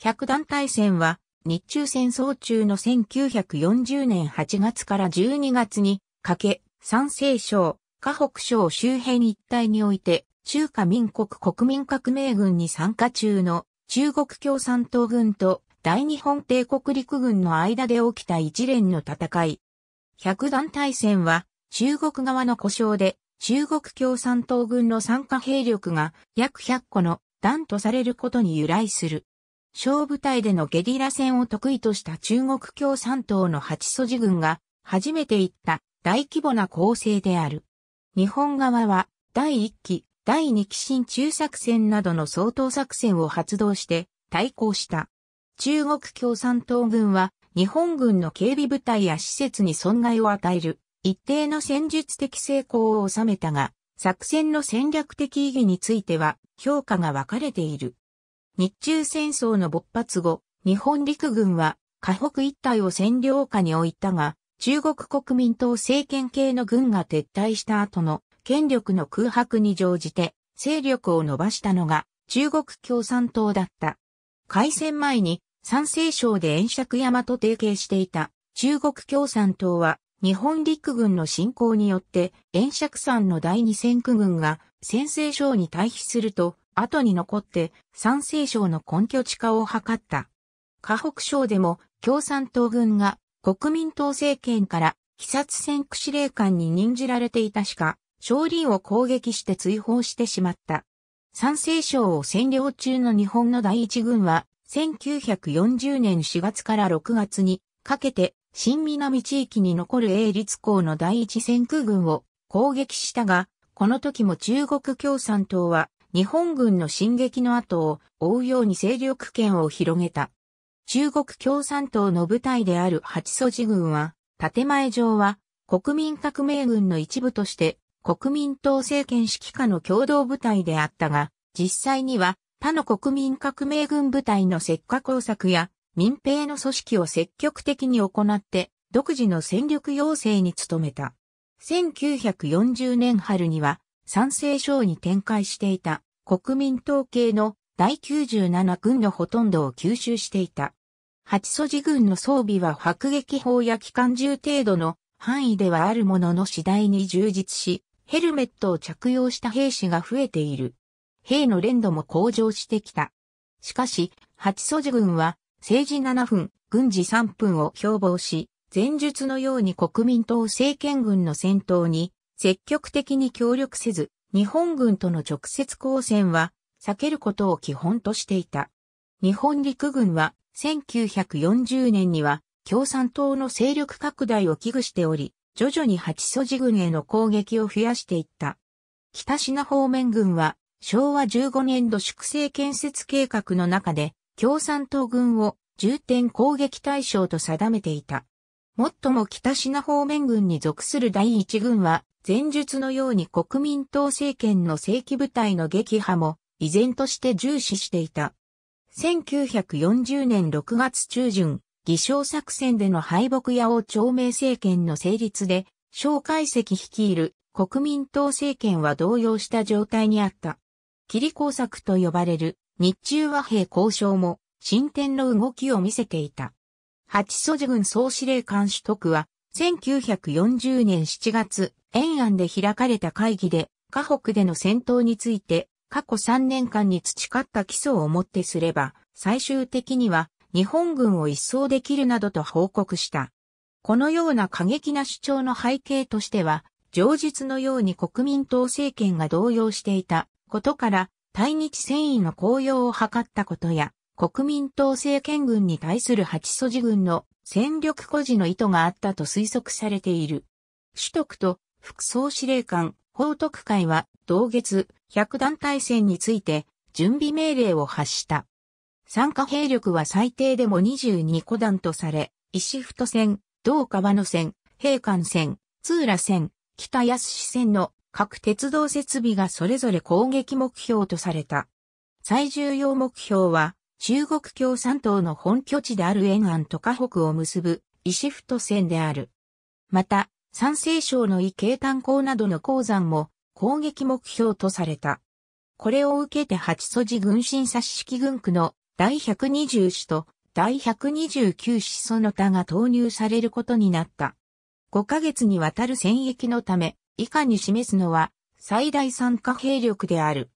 100団大戦は、日中戦争中の1940年8月から12月に、かけ、山西省、河北省周辺一帯において、中華民国国民革命軍に参加中の中国共産党軍と大日本帝国陸軍の間で起きた一連の戦い。百団大戦は中国側の故障で中国共産党軍の参加兵力が約100個の団とされることに由来する。小部隊でのゲリラ戦を得意とした中国共産党の八素地軍が初めて行った大規模な攻勢である。日本側は第1期、第2期新中作戦などの総統作戦を発動して対抗した。中国共産党軍は日本軍の警備部隊や施設に損害を与える一定の戦術的成功を収めたが、作戦の戦略的意義については評価が分かれている。日中戦争の勃発後、日本陸軍は河北一帯を占領下に置いたが、中国国民党政権系の軍が撤退した後の権力の空白に乗じて勢力を伸ばしたのが中国共産党だった。開戦前に山西省で遠釈山と提携していた中国共産党は日本陸軍の侵攻によって遠釈山の第二戦区軍が先西省に退避すると後に残って山西省の根拠地化を図った。河北省でも共産党軍が国民党政権から鬼殺戦区司令官に任じられていたしか、勝利を攻撃して追放してしまった。山西省を占領中の日本の第一軍は、1940年4月から6月にかけて、新南地域に残る英立港の第一戦区軍を攻撃したが、この時も中国共産党は日本軍の進撃の後を追うように勢力圏を広げた。中国共産党の部隊である八祖寺軍は、建前上は国民革命軍の一部として国民党政権指揮下の共同部隊であったが、実際には他の国民革命軍部隊の石化工作や民兵の組織を積極的に行って独自の戦力要請に努めた。1940年春には賛成省に展開していた国民統計の第97軍のほとんどを吸収していた。八素地軍の装備は迫撃砲や機関銃程度の範囲ではあるものの次第に充実し、ヘルメットを着用した兵士が増えている。兵の連度も向上してきた。しかし、八素地軍は政治7分、軍事3分を標榜し、前述のように国民党政権軍の戦闘に積極的に協力せず、日本軍との直接交戦は避けることを基本としていた。日本陸軍は1940年には共産党の勢力拡大を危惧しており、徐々に八素寺軍への攻撃を増やしていった。北品方面軍は昭和15年度粛清建設計画の中で共産党軍を重点攻撃対象と定めていた。もっとも北品方面軍に属する第一軍は前述のように国民党政権の正規部隊の撃破も依然として重視していた。1940年6月中旬、偽証作戦での敗北や王朝明政権の成立で、小解石率いる国民党政権は動揺した状態にあった。霧工作と呼ばれる日中和平交渉も進展の動きを見せていた。八祖寺軍総司令官取得は1940年7月延安で開かれた会議で、河北での戦闘について、過去3年間に培った基礎をもってすれば、最終的には日本軍を一掃できるなどと報告した。このような過激な主張の背景としては、上述のように国民党政権が動揺していたことから、対日戦意の高揚を図ったことや、国民党政権軍に対する八素地軍の戦力誇示の意図があったと推測されている。取徳と副総司令官、報徳会は、同月、百団体戦について、準備命令を発した。参加兵力は最低でも22個団とされ、石太戦、道川野線、平関線、通羅線、北安市線の各鉄道設備がそれぞれ攻撃目標とされた。最重要目標は、中国共産党の本拠地である延安と河北を結ぶ石太線である。また、山西省の異形炭鉱などの鉱山も攻撃目標とされた。これを受けて八祖寺軍神指式軍区の第120師と第129師その他が投入されることになった。5ヶ月にわたる戦役のため、以下に示すのは最大参加兵力である。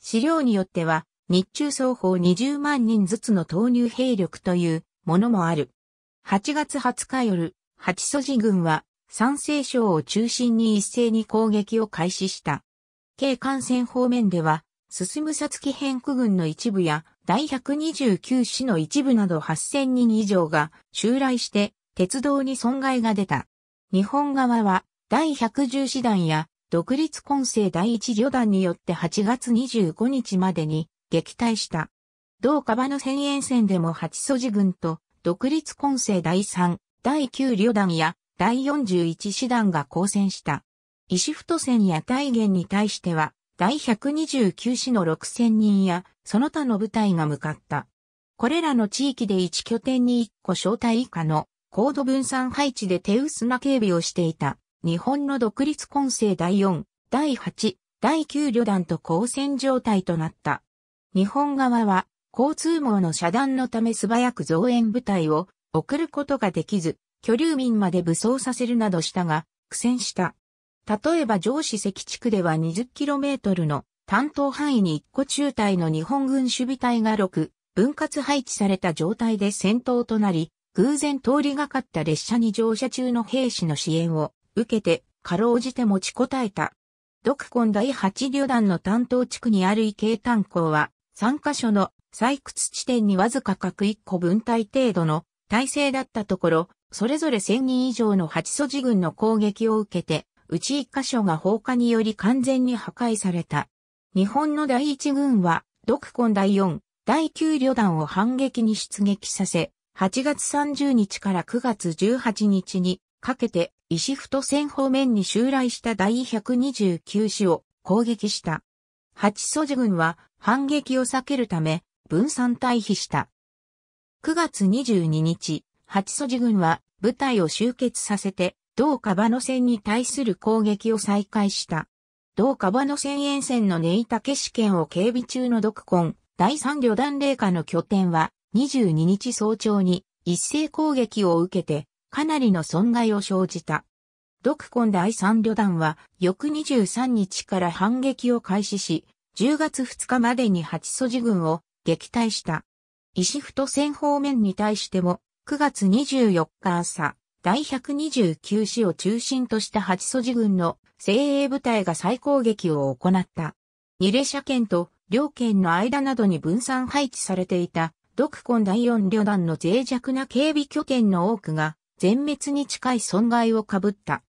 資料によっては、日中双方20万人ずつの投入兵力というものもある。8月20日夜、八祖寺軍は山西省を中心に一斉に攻撃を開始した。軽艦線方面では、進むさつき編区軍の一部や、第129市の一部など8000人以上が襲来して、鉄道に損害が出た。日本側は、第110師団や、独立混成第1旅団によって8月25日までに撃退した。同カバの千円線でも八祖寺軍と、独立混成第3、第9旅団や、第41師団が交戦した。石太戦や大元に対しては、第129師の6000人や、その他の部隊が向かった。これらの地域で1拠点に1個小隊以下の高度分散配置で手薄な警備をしていた、日本の独立混成第4、第8、第9旅団と交戦状態となった。日本側は、交通網の遮断のため素早く増援部隊を送ることができず、居留民まで武装させるなどしたが、苦戦した。例えば上司関地区では 20km の担当範囲に1個中隊の日本軍守備隊が6、分割配置された状態で戦闘となり、偶然通りがかった列車に乗車中の兵士の支援を受けて、かろうじて持ちこたえた。独根第8旅団の担当地区にある池江炭鉱は、3カ所の採掘地点にわずか各1個分隊程度の体制だったところ、それぞれ1000人以上の八素寺軍の攻撃を受けて、うち1箇所が放火により完全に破壊された。日本の第1軍は、独根第4、第9旅団を反撃に出撃させ、8月30日から9月18日にかけて石太線方面に襲来した第129師を攻撃した。八素寺軍は反撃を避けるため分散退避した。9月22日、八素寺軍は部隊を集結させて、同カバノ戦に対する攻撃を再開した。同カバノ戦沿線のネイタケ市県を警備中のドクコン、第三旅団霊下の拠点は、22日早朝に一斉攻撃を受けて、かなりの損害を生じた。ドクコン第三旅団は、翌23日から反撃を開始し、10月2日までに八素寺軍を撃退した。石太線方面に対しても9月24日朝、第129師を中心とした八寺軍の精鋭部隊が再攻撃を行った。二列車県と両県の間などに分散配置されていた、独根第四旅団の脆弱な警備拠点の多くが、全滅に近い損害を被った。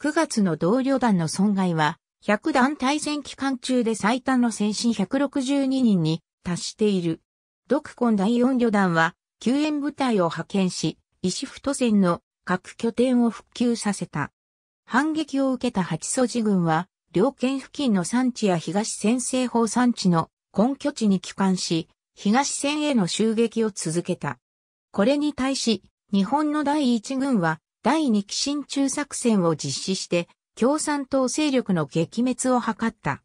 9月の同旅団の損害は、100団対戦期間中で最多の戦死162人に達している。独根第四旅団は、救援部隊を派遣し、石ト戦の各拠点を復旧させた。反撃を受けた八祖寺軍は、両県付近の産地や東先制法産地の根拠地に帰還し、東線への襲撃を続けた。これに対し、日本の第一軍は、第二期新中作戦を実施して、共産党勢力の撃滅を図った。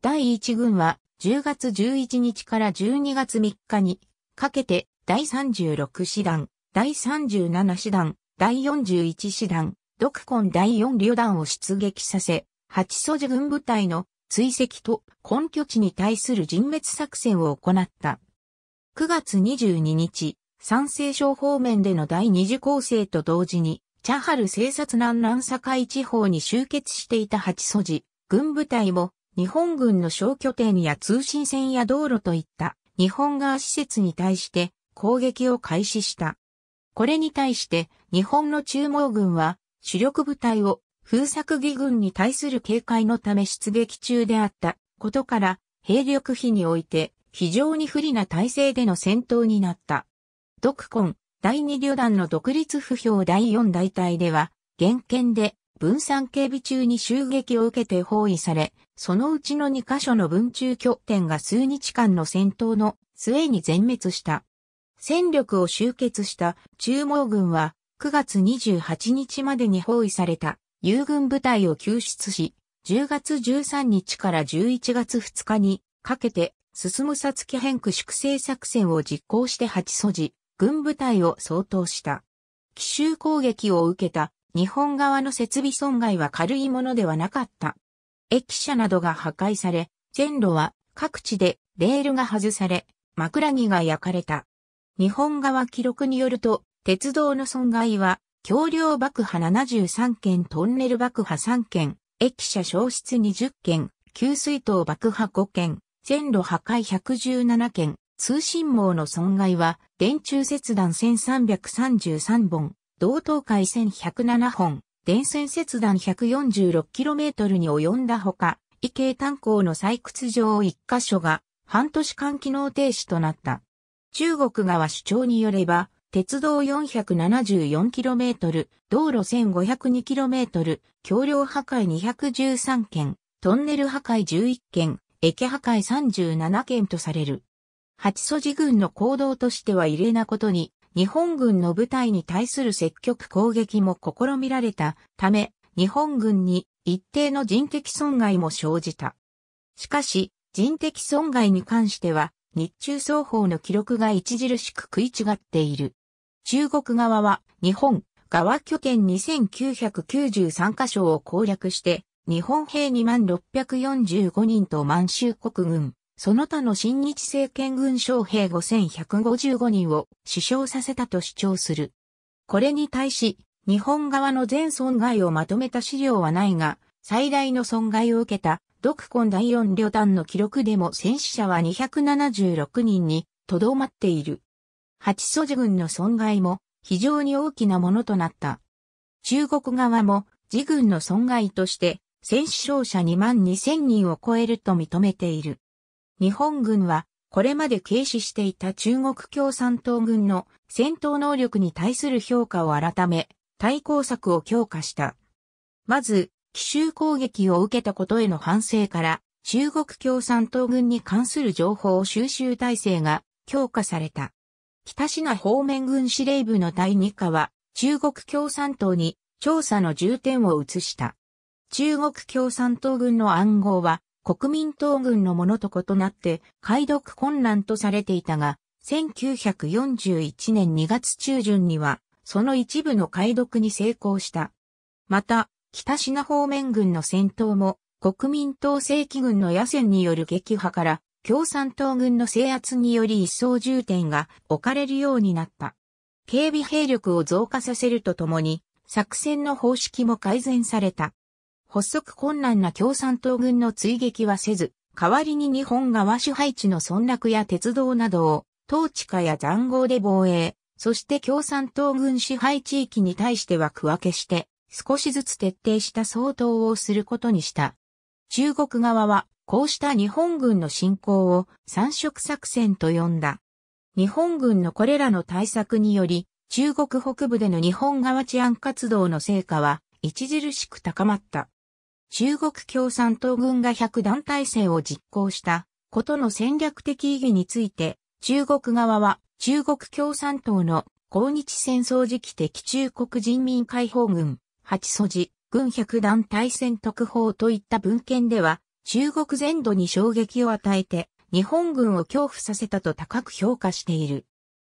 第一軍は、10月11日から12月3日に、かけて、第36師団、第37師団、第41師団、独根第4旅団を出撃させ、八素寺軍部隊の追跡と根拠地に対する人滅作戦を行った。9月22日、山西省方面での第二次攻勢と同時に、チャハル偵察南南境地方に集結していた八素寺軍部隊も日本軍の小拠点や通信線や道路といった日本側施設に対して攻撃を開始した。これに対して日本の中央軍は主力部隊を風作義軍に対する警戒のため出撃中であったことから兵力比において非常に不利な体制での戦闘になった。独根第二旅団の独立不評第四大隊では、原県で分散警備中に襲撃を受けて包囲され、そのうちの2カ所の分中拠点が数日間の戦闘の末に全滅した。戦力を集結した中毛軍は9月28日までに包囲された友軍部隊を救出し、10月13日から11月2日にかけて進むさつき変区粛清作戦を実行して8素地、軍部隊を相当した。奇襲攻撃を受けた日本側の設備損害は軽いものではなかった。駅舎などが破壊され、線路は各地でレールが外され、枕木が焼かれた。日本側記録によると、鉄道の損害は、橋梁爆破73件、トンネル爆破3件、駅舎消失20件、給水塔爆破5件、線路破壊117件、通信網の損害は、電柱切断1333本、道東海1107本、電線切断 146km に及んだほか、異形炭鉱の採掘場1カ所が半年間機能停止となった。中国側主張によれば、鉄道 474km、道路 1502km、橋梁破壊213件、トンネル破壊11件、駅破壊37件とされる。八祖寺軍の行動としては異例なことに、日本軍の部隊に対する積極攻撃も試みられたため、日本軍に一定の人的損害も生じた。しかし、人的損害に関しては、日中双方の記録が著しく食い違っている。中国側は日本側拠点2993カ所を攻略して、日本兵2万645人と満州国軍、その他の新日政権軍将兵5155人を死傷させたと主張する。これに対し、日本側の全損害をまとめた資料はないが、最大の損害を受けた独根第四旅団の記録でも戦死者は276人にとどまっている。八祖寺軍の損害も非常に大きなものとなった。中国側も自軍の損害として戦死傷者2万2000人を超えると認めている。日本軍はこれまで軽視していた中国共産党軍の戦闘能力に対する評価を改め、対抗策を強化した。まず、奇襲攻撃を受けたことへの反省から、中国共産党軍に関する情報収集体制が強化された。北シナ方面軍司令部の第2課は、中国共産党に調査の重点を移した。中国共産党軍の暗号は、国民党軍のものと異なって、解読困難とされていたが、1941年2月中旬には、その一部の解読に成功した。また、北品方面軍の戦闘も、国民党正規軍の野戦による撃破から、共産党軍の制圧により一層重点が置かれるようになった。警備兵力を増加させるとともに、作戦の方式も改善された。発足困難な共産党軍の追撃はせず、代わりに日本側支配地の村落や鉄道などを、統治下や残壕で防衛、そして共産党軍支配地域に対しては区分けして、少しずつ徹底した総統をすることにした。中国側は、こうした日本軍の侵攻を三色作戦と呼んだ。日本軍のこれらの対策により、中国北部での日本側治安活動の成果は著しく高まった。中国共産党軍が100団体制を実行したことの戦略的意義について、中国側は中国共産党の抗日戦争時期的中国人民解放軍八素寺、軍百段対戦特報といった文献では、中国全土に衝撃を与えて、日本軍を恐怖させたと高く評価している。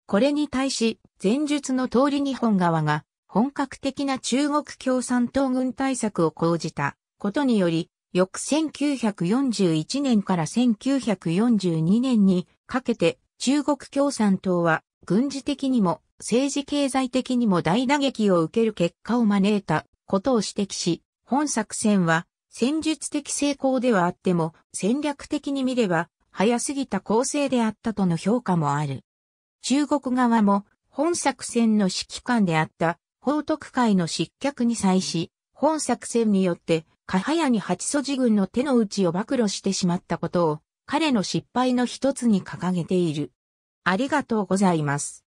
これに対し、前述の通り日本側が、本格的な中国共産党軍対策を講じたことにより、翌1941年から1942年にかけて中国共産党は軍事的にも政治経済的にも大打撃を受ける結果を招いたことを指摘し、本作戦は戦術的成功ではあっても戦略的に見れば早すぎた構成であったとの評価もある。中国側も本作戦の指揮官であった報徳会の失脚に際し、本作戦によってかハに八祖寺軍の手の内を暴露してしまったことを彼の失敗の一つに掲げている。ありがとうございます。